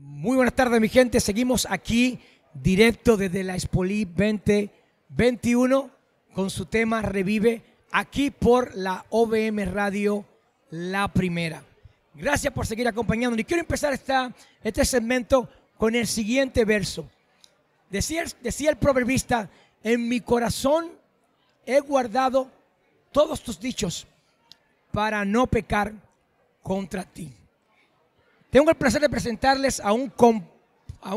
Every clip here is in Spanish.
Muy buenas tardes, mi gente. Seguimos aquí directo desde la Espolí 2021 con su tema Revive aquí por la OBM Radio La Primera. Gracias por seguir acompañándonos. Y quiero empezar este segmento con el siguiente verso. Decía, decía el proverbista, en mi corazón he guardado todos tus dichos para no pecar contra ti. Tengo el placer de presentarles a un, a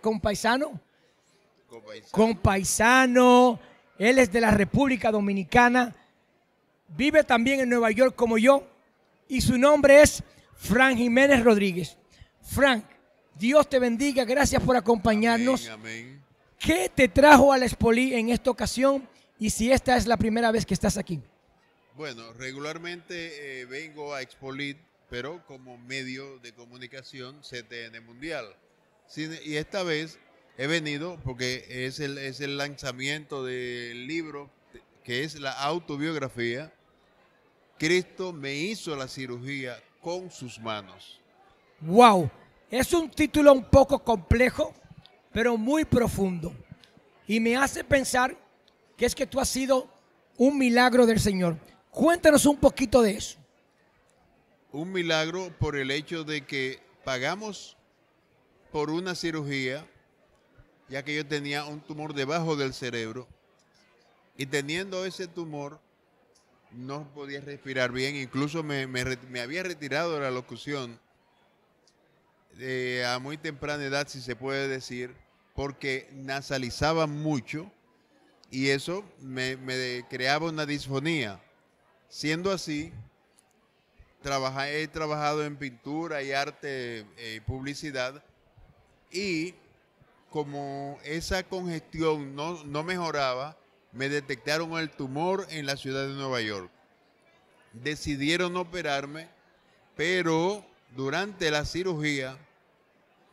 compaisano. Compaisano. Él es de la República Dominicana. Vive también en Nueva York como yo. Y su nombre es Frank Jiménez Rodríguez. Frank, Dios te bendiga. Gracias por acompañarnos. Amén, ¿Qué te trajo a la en esta ocasión? Y si esta es la primera vez que estás aquí. Bueno, regularmente eh, vengo a Expolit pero como medio de comunicación CTN Mundial. Y esta vez he venido porque es el, es el lanzamiento del libro que es la autobiografía. Cristo me hizo la cirugía con sus manos. ¡Wow! Es un título un poco complejo, pero muy profundo. Y me hace pensar que es que tú has sido un milagro del Señor. Cuéntanos un poquito de eso un milagro por el hecho de que pagamos por una cirugía, ya que yo tenía un tumor debajo del cerebro, y teniendo ese tumor no podía respirar bien, incluso me, había retirado de la locución a muy temprana edad, si se puede decir, porque nasalizaba mucho y eso me, me creaba una disfonía. Siendo así, he trabajado en pintura y arte eh, y publicidad y como esa congestión no, no mejoraba, me detectaron el tumor en la ciudad de Nueva York. Decidieron operarme, pero durante la cirugía,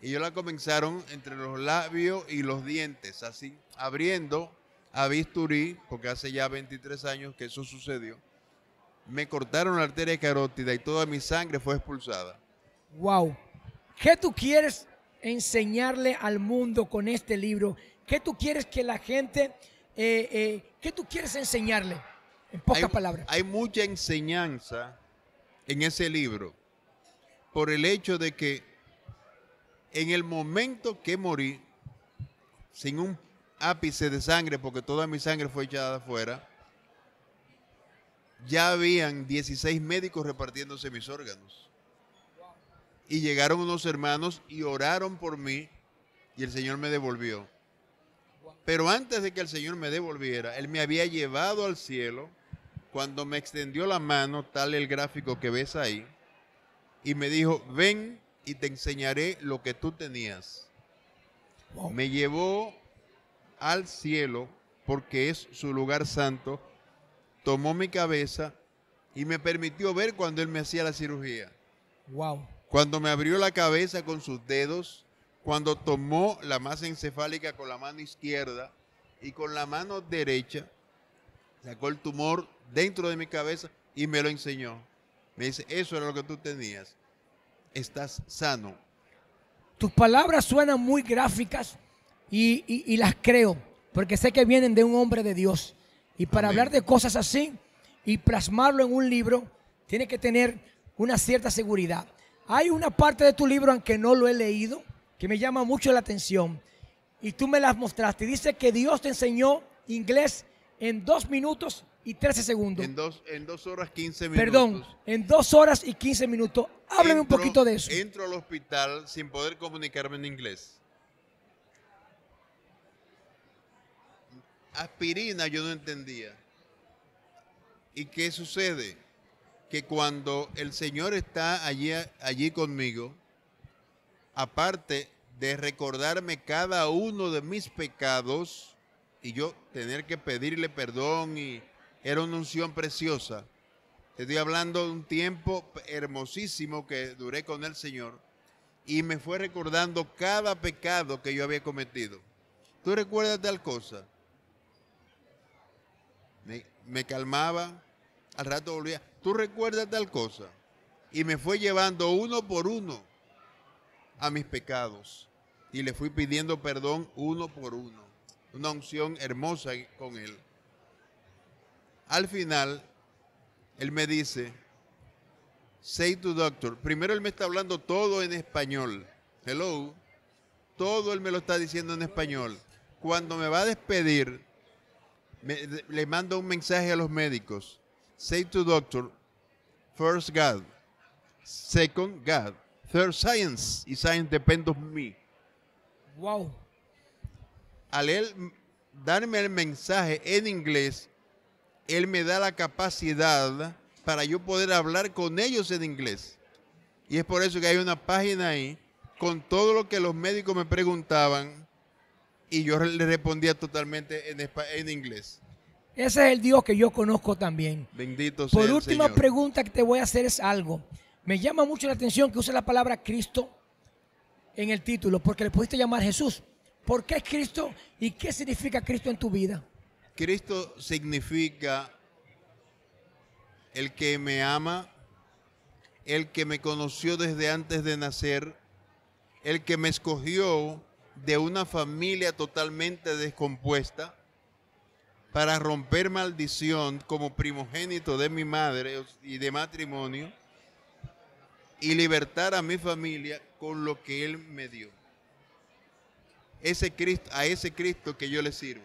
y yo la comenzaron entre los labios y los dientes, así, abriendo a bisturí, porque hace ya 23 años que eso sucedió me cortaron la arteria carótida y toda mi sangre fue expulsada. Wow. ¿Qué tú quieres enseñarle al mundo con este libro? ¿Qué tú quieres que la gente, eh, eh, qué tú quieres enseñarle? En pocas palabras. Hay mucha enseñanza en ese libro por el hecho de que en el momento que morí, sin un ápice de sangre, porque toda mi sangre fue echada afuera, ya habían 16 médicos repartiéndose mis órganos. Y llegaron unos hermanos y oraron por mí y el Señor me devolvió. Pero antes de que el Señor me devolviera, Él me había llevado al cielo cuando me extendió la mano, tal el gráfico que ves ahí, y me dijo, ven y te enseñaré lo que tú tenías. Me llevó al cielo porque es su lugar santo tomó mi cabeza y me permitió ver cuando él me hacía la cirugía. Wow. Cuando me abrió la cabeza con sus dedos, cuando tomó la masa encefálica con la mano izquierda y con la mano derecha sacó el tumor dentro de mi cabeza y me lo enseñó. Me dice, eso era lo que tú tenías. Estás sano. Tus palabras suenan muy gráficas y las creo, porque sé que vienen de un hombre de Dios. Y para hablar de cosas así y plasmarlo en un libro, tiene que tener una cierta seguridad. Hay una parte de tu libro, aunque no lo he leído, que me llama mucho la atención. Y tú me las mostraste. Dice que Dios te enseñó inglés en dos minutos y 13 segundos. En dos, en dos horas 15 minutos. Perdón, en dos horas y 15 minutos. Háblame un poquito de eso. Entro al hospital sin poder comunicarme en inglés. aspirina yo no entendía. ¿Y qué sucede? Que cuando el Señor está allí, allí conmigo, aparte de recordarme cada uno de mis pecados y yo tener que pedirle perdón y era una unción preciosa. estoy hablando de un tiempo hermosísimo que duré con el Señor y me fue recordando cada pecado que yo había cometido. Tú recuerdas tal cosa. Me, calmaba, al rato volvía, tú recuerdas tal cosa. Y me fue llevando uno por uno a mis pecados. Y le fui pidiendo perdón uno por uno. Una unción hermosa con él. Al final, él me dice, say to doctor. Primero él me está hablando todo en español. Hello. Todo él me lo está diciendo en español. Cuando me va a despedir, le mando un mensaje a los médicos. Say to doctor, first God, second God, third science, y science depende me. Wow. Al él darme el mensaje en inglés, él me da la capacidad para yo poder hablar con ellos en inglés. Y es por eso que hay una página ahí con todo lo que los médicos me preguntaban y yo le respondía totalmente en, en inglés. Ese es el Dios que yo conozco también. Bendito sea Por última pregunta que te voy a hacer es algo. Me llama mucho la atención que uses la palabra Cristo en el título, porque le pudiste llamar Jesús. ¿Por qué es Cristo y qué significa Cristo en tu vida? Cristo significa el que me ama, el que me conoció desde antes de nacer, el que me escogió de una familia totalmente descompuesta para romper maldición como primogénito de mi madre y de matrimonio y libertar a mi familia con lo que Él me dio. Ese Cristo, a ese Cristo que yo le sirvo.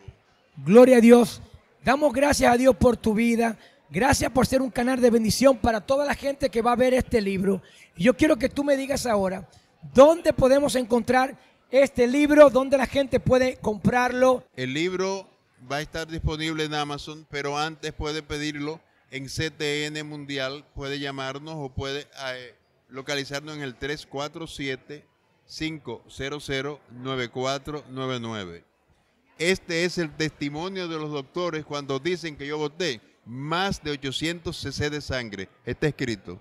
Gloria a Dios. Damos gracias a Dios por tu vida. Gracias por ser un canal de bendición para toda la gente que va a ver este libro. yo quiero que tú me digas ahora, ¿dónde podemos encontrar este libro, ¿dónde la gente puede comprarlo? El libro va a estar disponible en Amazon, pero antes puede pedirlo en CTN Mundial, puede llamarnos o puede eh, localizarnos en el 347 500 9499. Este es el testimonio de los doctores cuando dicen que yo voté más de 800 cc de sangre. Está escrito.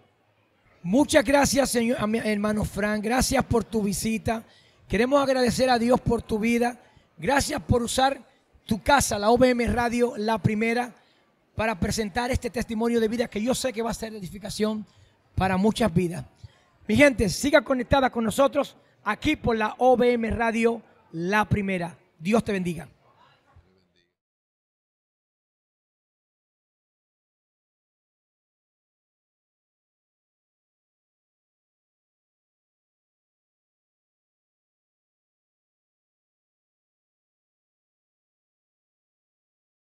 Muchas gracias, señor, hermano Frank. Gracias por tu visita. Queremos agradecer a Dios por tu vida. Gracias por usar tu casa, la OBM Radio, la primera, para presentar este testimonio de vida que yo sé que va a ser edificación para muchas vidas. Mi gente, siga conectada con nosotros aquí por la OBM Radio, la primera. Dios te bendiga.